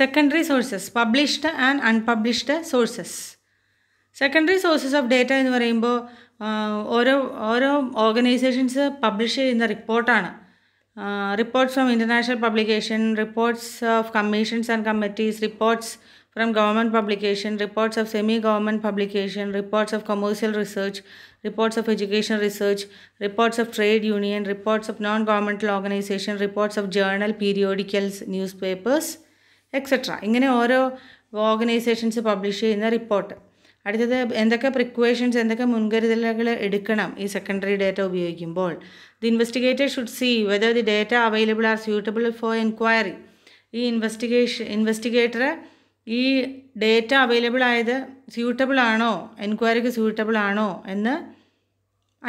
Secondary sources published and unpublished sources secondary sources of data എന്ന് പറയുമ്പോൾ ഓരോ ഓരോ ഓർഗനൈസേഷൻസ് പബ്ലിഷ് ചെയ്യുന്ന റിപ്പോർട്ടാണ് reports from international publication reports of commissions and committees reports from government publication reports of semi government publication reports of commercial research reports of education research reports of trade union reports of non governmental organisation reports of journal periodicals news papers etcetera ഇങ്ങനെ ഓരോ organisations publish ചെയ്യുന്ന report അടുത്തത് എന്തൊക്കെ precautions എന്തൊക്കെ മുൻകരുതലുകൾ എടുക്കണം ഈ secondary data ഉപയോഗിക്കുമ്പോൾ the investigator should see whether the data available are suitable for enquiry ഈ ഇൻവെസ്റ്റിഗേഷൻ ഇൻവെസ്റ്റിഗേറ്റർ ഈ ഡേറ്റ അവൈലബിൾ ആയത് സ്യൂട്ടബിൾ ആണോ എൻക്വയറിക്ക് സ്യൂട്ടബിൾ ആണോ എന്ന്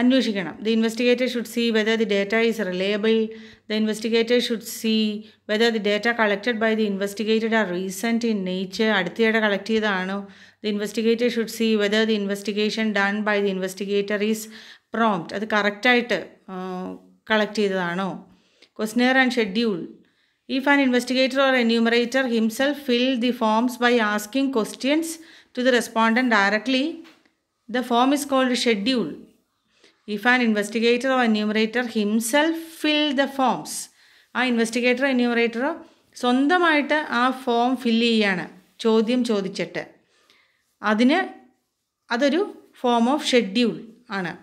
അന്വേഷിക്കണം the investigator should see whether the data is reliable the investigator should see whether the data collected by the investigated are recent in nature അടുത്തിടെ collect ചെയ്തതാണോ the investigator should see whether the investigation done by the investigator is prompt അത് കറക്റ്റായിട്ട് collect ചെയ്തതാണോ questionnaire and schedule if an investigator or enumerator himself fill the forms by asking questions to the respondent directly the form is called schedule if an investigator or enumerator himself fill the forms ആ ഇൻവെസ്റ്റിഗേറ്ററോ എന്യൂമറേറ്ററോ സ്വന്തമായിട്ട് ആ form fill ചെയ്യാണ് ചോദ്യം ചോദിച്ചിട്ട് അതിന് അതൊരു form of schedule ആണ്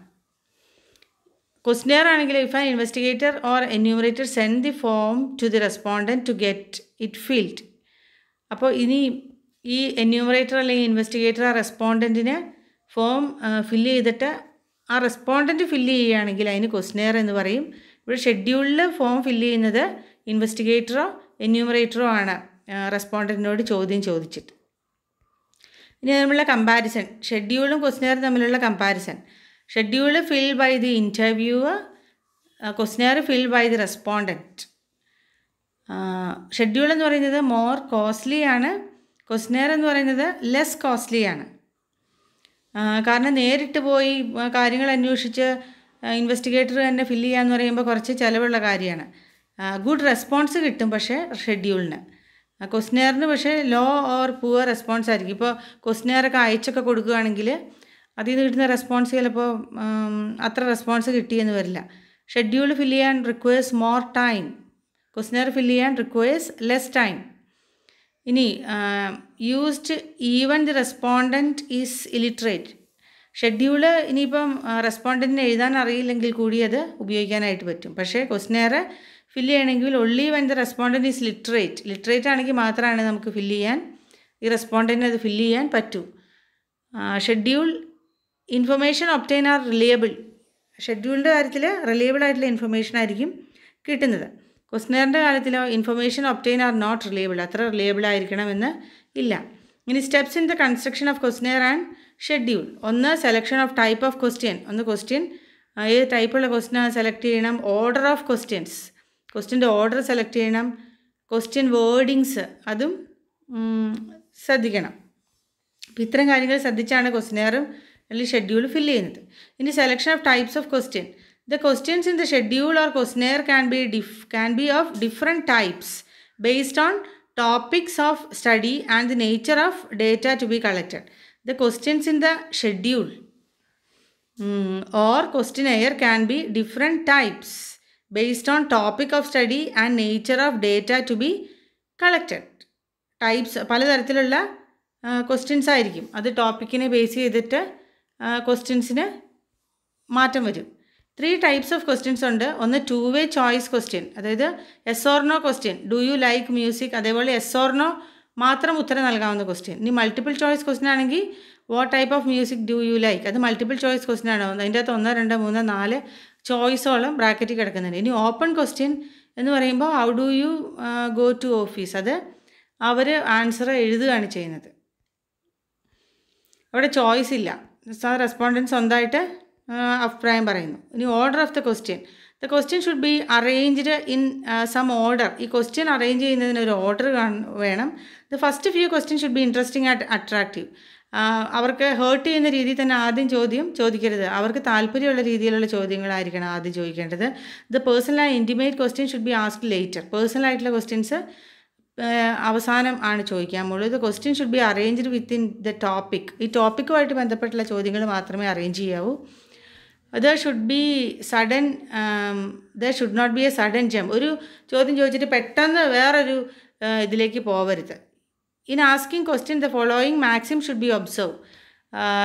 ക്വസ്റ്റിനെയർ ആണെങ്കിൽ if an investigator or enumerator send the form to the respondent to get it filled അപ്പോൾ ഇനി ഈ എന്യൂമറേറ്റർ അല്ലെങ്കിൽ ഇൻവെസ്റ്റിഗേറ്റർ ആ റെസ്പോണ്ടൻറ്റിന് ഫോം ഫില്ല് ചെയ്തിട്ട് ആ റെസ്പോണ്ടൻറ്റ് ഫില്ല് ചെയ്യുകയാണെങ്കിൽ അതിന് ക്വസ്റ്റ്നെയർ എന്ന് പറയും ഇവിടെ ഷെഡ്യൂളിൽ ഫോം ഫില്ല് ചെയ്യുന്നത് ഇൻവെസ്റ്റിഗേറ്ററോ എന്യൂമറേറ്ററോ ആണ് റെസ്പോണ്ടൻറ്റിനോട് ചോദ്യം ചോദിച്ചിട്ട് ഇനി തമ്മിലുള്ള കമ്പാരിസൺ ഷെഡ്യൂളും ക്വസ്റ്റ്നെയറും തമ്മിലുള്ള comparison schedule fill by the interviewer questionnaire fill by the respondent schedule എന്ന് പറയുന്നത് മോർ കോസ്റ്റ്ലി ആണ് ക്വസ്റ്റ്നെയർ എന്ന് പറയുന്നത് ലെസ് കോസ്റ്റ്ലി ആണ് കാരണം നേരിട്ട് പോയി കാര്യങ്ങൾ അന്വേഷിച്ച് ഇൻവെസ്റ്റിഗേറ്റർ തന്നെ ഫില്ല് ചെയ്യാന്ന് പറയുമ്പോൾ കുറച്ച് ചിലവുള്ള കാര്യമാണ് ഗുഡ് റെസ്പോൺസ് കിട്ടും പക്ഷേ ഷെഡ്യൂളിന് ക്വസ്റ്റിനെയറിന് പക്ഷേ ലോ ഓർ പൂവർ റെസ്പോൺസ് ആയിരിക്കും ഇപ്പോൾ ക്വസ്റ്റിനെയറൊക്കെ അയച്ചൊക്കെ കൊടുക്കുകയാണെങ്കിൽ അതിൽ നിന്ന് കിട്ടുന്ന റെസ്പോൺസ് ചിലപ്പോൾ അത്ര റെസ്പോൺസ് കിട്ടിയെന്ന് വരില്ല ഷെഡ്യൂൾ ഫില്ല് ചെയ്യാൻ requires more time questionnaire fill ചെയ്യാൻ റിക്വയേഴ്സ് ലെസ് ടൈം ഇനി used even the respondent is illiterate schedule ഇനിയിപ്പം റെസ്പോണ്ടൻറ്റിന് എഴുതാൻ അറിയില്ലെങ്കിൽ കൂടി അത് ഉപയോഗിക്കാനായിട്ട് പറ്റും പക്ഷേ ക്വസ്റ്റിനെയർ ഫില്ല് ചെയ്യണമെങ്കിൽ only when the respondent is literate literate ആണെങ്കിൽ മാത്രമാണ് നമുക്ക് ഫില്ല് ചെയ്യാൻ ഈ റെസ്പോണ്ടൻറ്റിന് അത് ഫില്ല് ചെയ്യാൻ പറ്റൂ schedule information obtain are reliable ഷെഡ്യൂളിൻ്റെ കാര്യത്തിൽ റിലയബിൾ ആയിട്ടുള്ള ഇൻഫർമേഷൻ ആയിരിക്കും കിട്ടുന്നത് ക്വസ്റ്റനെയറിൻ്റെ കാര്യത്തിലോ information obtain are not reliable അത്ര റിലയബിൾ ആയിരിക്കണമെന്ന് ഇല്ല ഇനി steps in the construction of questionnaire and schedule ഒന്ന് selection of type of question ഒന്ന് ക്വസ്റ്റ്യൻ ഏത് ടൈപ്പുള്ള ക്വസ്റ്റിനാണ് സെലക്ട് ചെയ്യണം ഓർഡർ ഓഫ് ക്വസ്റ്റ്യൻസ് ക്വസ്റ്റ്യൻ്റെ ഓർഡർ സെലക്ട് ചെയ്യണം ക്വസ്റ്റ്യൻ വേർഡിങ്സ് അതും ശ്രദ്ധിക്കണം അപ്പോൾ ഇത്തരം കാര്യങ്ങൾ ശ്രദ്ധിച്ചാണ് ക്വസ്റ്റ്യനെയറും അല്ലെങ്കിൽ ഷെഡ്യൂൾ ഫില്ല് ചെയ്യുന്നത് ഇനി selection of types of question The questions in the schedule or questionnaire can be, dif can be of different types based on topics of study and the nature of data to be collected. The questions in the schedule mm, or questionnaire can be different types based on topic of study and nature of data to be collected. Types പലതരത്തിലുള്ള questions ആയിരിക്കും അത് ടോപ്പിക്കിനെ base ചെയ്തിട്ട് ക്വസ്റ്റ്യൻസിന് മാറ്റം വരും three types of questions ഉണ്ട് ഒന്ന് two way choice question അതായത് yes or no question do you like music അതേപോലെ എസ് ഓർ നോ മാത്രം ഉത്തരം നൽകാവുന്ന ക്വസ്റ്റ്യൻ ഇനി മൾട്ടിപ്പിൾ ചോയ്സ് ക്വസ്റ്റ്യൻ ആണെങ്കിൽ what type of music do you like അത് മൾട്ടിപ്പിൾ ചോയ്സ് ക്വസ്റ്റ്യൻ ആണ് അതിൻ്റെ അകത്ത് ഒന്ന് രണ്ട് മൂന്ന് നാല് ചോയ്സോളം ബ്രാക്കറ്റിൽ കിടക്കുന്നുണ്ട് ഇനി ഓപ്പൺ ക്വസ്റ്റ്യൻ എന്ന് പറയുമ്പോൾ how do you go to office അത് അവർ ആൻസർ എഴുതുകയാണ് ചെയ്യുന്നത് അവിടെ ചോയ്സ് ഇല്ല സാർ റെസ്പോണ്ടൻസ് സ്വന്തമായിട്ട് അഭിപ്രായം പറയുന്നു ഇനി order of the question the question should be arranged in some order ഈ ക്വസ്റ്റ്യൻ അറേഞ്ച് ചെയ്യുന്നതിന് ഒരു ഓർഡർ വേണം the first few question should be interesting and attractive അവർക്ക് ഹേർട്ട് ചെയ്യുന്ന രീതിയിൽ തന്നെ ആദ്യം ചോദ്യം ചോദിക്കരുത് അവർക്ക് താല്പര്യമുള്ള രീതിയിലുള്ള ചോദ്യങ്ങളായിരിക്കണം ആദ്യം ചോദിക്കേണ്ടത് the personal and intimate question should be asked later personal ആയിട്ടുള്ള ക്വസ്റ്റ്യൻസ് അവസാനം ആണ് ചോദിക്കാൻ പോകുന്നത് question should be arranged within the topic ഈ ടോപ്പിക്കുമായിട്ട് ബന്ധപ്പെട്ടുള്ള ചോദ്യങ്ങൾ മാത്രമേ അറേഞ്ച് ചെയ്യാവൂ there should be sudden there should not be a sudden jump ഒരു ചോദ്യം ചോദിച്ചിട്ട് പെട്ടെന്ന് വേറൊരു ഇതിലേക്ക് പോവരുത് in asking question the following maxim should be observe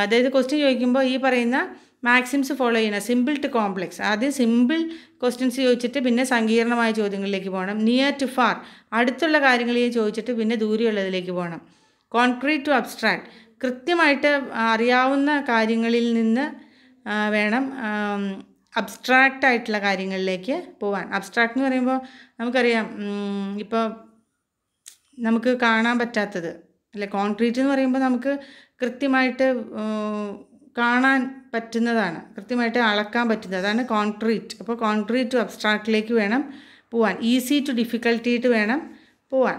അതായത് ക്വസ്റ്റ്യൻ ചോദിക്കുമ്പോൾ ഈ പറയുന്ന മാക്സിംസ് ഫോളോ ചെയ്യണം സിമ്പിൾ ടു കോംപ്ലെക്സ് ആദ്യം സിമ്പിൾ ക്വസ്റ്റ്യൻസ് ചോദിച്ചിട്ട് പിന്നെ സങ്കീർണമായ ചോദ്യങ്ങളിലേക്ക് പോകണം നിയർ ടു ഫാർ അടുത്തുള്ള കാര്യങ്ങളിൽ ചോദിച്ചിട്ട് പിന്നെ ദൂരെയുള്ളതിലേക്ക് പോകണം കോൺക്രീറ്റ് ടു അബ്സ്ട്രാക്ട് കൃത്യമായിട്ട് അറിയാവുന്ന കാര്യങ്ങളിൽ നിന്ന് വേണം അബ്സ്ട്രാക്റ്റ് ആയിട്ടുള്ള കാര്യങ്ങളിലേക്ക് പോവാൻ അബ്സ്ട്രാക്റ്റ് എന്ന് പറയുമ്പോൾ നമുക്കറിയാം ഇപ്പോൾ നമുക്ക് കാണാൻ പറ്റാത്തത് അല്ലെ കോൺക്രീറ്റ് എന്ന് പറയുമ്പോൾ നമുക്ക് കൃത്യമായിട്ട് കാണാൻ പറ്റുന്നതാണ് കൃത്യമായിട്ട് അളക്കാൻ പറ്റുന്നത് അതാണ് കോൺക്രീറ്റ് അപ്പോൾ കോൺക്രീറ്റ് ടു അബ്സ്ട്രാക്റ്റിലേക്ക് വേണം പോവാൻ ഈസി ടു ഡിഫിക്കൽട്ടിയിട്ട് വേണം പോവാൻ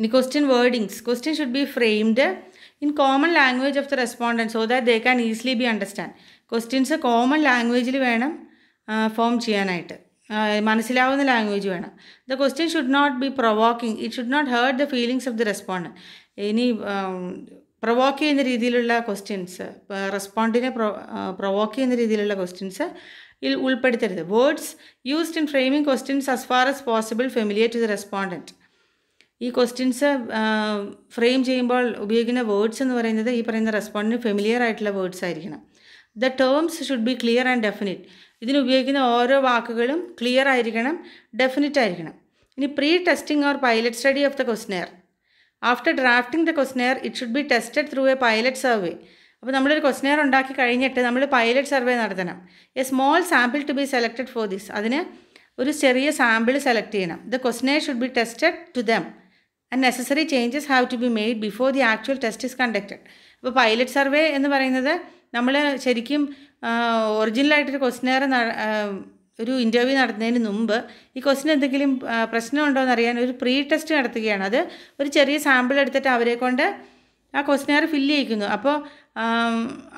ഇനി question wordings question should be framed in common language of the respondent so that they can easily be understand questions common ലാംഗ്വേജിൽ വേണം ഫോം ചെയ്യാനായിട്ട് മനസ്സിലാവുന്ന ലാംഗ്വേജ് വേണം the question should not be provoking it should not hurt the feelings of the respond ഇനി provoke ചെയ്യുന്ന രീതിയിലുള്ള questions റെസ്പോണ്ടിനെ pro provoke ചെയ്യുന്ന രീതിയിലുള്ള ക്വസ്റ്റ്യൻസ് ഉൾപ്പെടുത്തരുത് words used in framing questions as far as possible familiar to the respondent ഈ questions frame ചെയ്യുമ്പോൾ ഉപയോഗിക്കുന്ന വേർഡ്സ് എന്ന് പറയുന്നത് ഈ പറയുന്ന റെസ്പോണ്ടിന് ഫെമിലിയർ ആയിട്ടുള്ള വേർഡ്സ് ആയിരിക്കണം the terms should be clear and definite ഇതിനുപയോഗിക്കുന്ന ഓരോ വാക്കുകളും ക്ലിയർ ആയിരിക്കണം ഡെഫിനിറ്റ് ആയിരിക്കണം ഇനി pre testing or pilot study of the questionnaire after drafting the questionnaire it should be tested through a pilot survey അപ്പോൾ നമ്മളൊരു ക്വസ്റ്റനെയർ ഉണ്ടാക്കി കഴിഞ്ഞിട്ട് നമ്മൾ പൈലറ്റ് സർവേ നടത്തണം a small sample to be selected for this അതിന് ഒരു ചെറിയ sample select ചെയ്യണം the questionnaire should be tested to them and necessary changes have to be made before the actual test is conducted അപ്പോൾ pilot survey എന്ന് പറയുന്നത് നമ്മൾ ശരിക്കും ഒറിജിനലായിട്ടൊരു questionnaire ഒരു ഇൻ്റർവ്യൂ നടത്തുന്നതിന് മുമ്പ് ഈ ക്വസ്റ്റിന് എന്തെങ്കിലും പ്രശ്നമുണ്ടോ എന്ന് അറിയാൻ ഒരു പ്രീ ടെസ്റ്റ് നടത്തുകയാണ് അത് ഒരു ചെറിയ സാമ്പിൾ എടുത്തിട്ട് അവരെ കൊണ്ട് ആ ക്വസ്റ്റിനെയർ ഫില്ല് ചെയ്യിക്കുന്നു അപ്പോൾ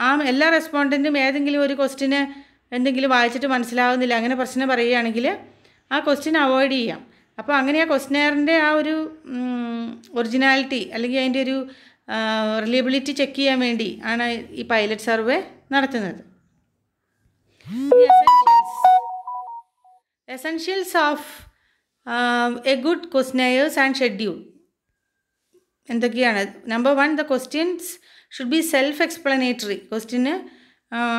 ആ എല്ലാ റെസ്പോണ്ടൻറ്റും ഏതെങ്കിലും ഒരു ക്വസ്റ്റിന് എന്തെങ്കിലും വായിച്ചിട്ട് മനസ്സിലാവുന്നില്ല അങ്ങനെ പ്രശ്നം പറയുകയാണെങ്കിൽ ആ ക്വസ്റ്റ്യൻ അവോയ്ഡ് ചെയ്യാം അപ്പോൾ അങ്ങനെ ആ ക്വസ്റ്റനെയറിൻ്റെ ആ ഒരു ഒറിജിനാലിറ്റി അല്ലെങ്കിൽ അതിൻ്റെ ഒരു റിലയബിലിറ്റി ചെക്ക് ചെയ്യാൻ വേണ്ടി ആണ് ഈ പൈലറ്റ് സർവേ നടത്തുന്നത് essentials of a good questionnaires and schedule എന്തൊക്കെയാണ് number one the questions should be self explanatory ക്വസ്റ്റ്യന്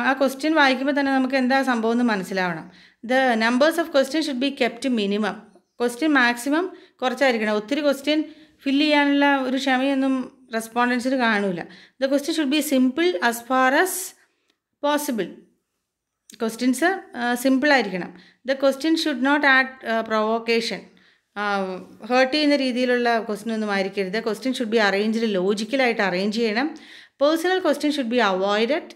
ആ ക്വസ്റ്റ്യൻ വായിക്കുമ്പോൾ തന്നെ നമുക്ക് എന്താ സംഭവം എന്ന് മനസ്സിലാവണം the numbers of question should be kept minimum question maximum കുറച്ചായിരിക്കണം ഒത്തിരി ക്വസ്റ്റ്യൻ ഫില്ല് ചെയ്യാനുള്ള ഒരു ക്ഷമയൊന്നും റെസ്പോണ്ടൻസിന് കാണില്ല the question should be simple as far as possible questions സിമ്പിളായിരിക്കണം the question should not add provocation heart ചെയ്യുന്ന രീതിയിലുള്ള ക്വസ്റ്റ്യൻ ഒന്നും ആയിരിക്കരുത് ക്വസ്റ്റ്യൻ ഷുഡ് ബി അറേഞ്ച്ഡ് ലോജിക്കലായിട്ട് അറേഞ്ച് ചെയ്യണം personal question should be avoided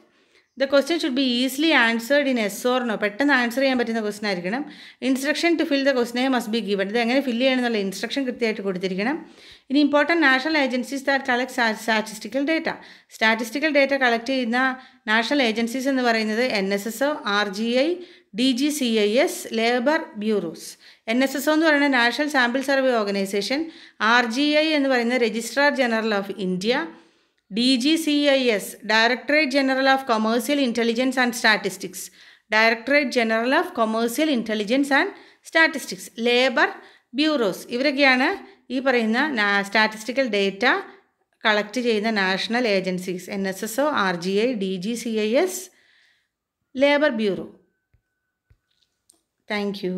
the question should be easily answered in yes or no പെട്ടെന്ന് answer ചെയ്യാൻ പറ്റുന്ന ക്വസ്റ്റൻ ആയിരിക്കണം instruction to fill the questionnaire must be given ഇത് എങ്ങനെ ഫില്ല് ചെയ്യണമെന്നുള്ള ഇൻസ്ട്രക്ഷൻ കൃത്യമായിട്ട് കൊടുത്തിരിക്കണം ഇനി important national agencies that collect statistical data statistical data collect ചെയ്യുന്ന നാഷണൽ ഏജൻസീസ് എന്ന് പറയുന്നത് N S S O R G I D G C I S labour bureaus N S S O എന്ന് പറയുന്ന national sample survey organisation R G I എന്ന് പറയുന്ന registrar general of India D G C I S directorate general of commercial intelligence and statistics directorate general of commercial intelligence and statistics labour bureaus ഇവരൊക്കെയാണ് ഈ പറയുന്ന statistical data collect ചെയ്യുന്ന national agencies N S S O R G I D G C I S labour bureau thank you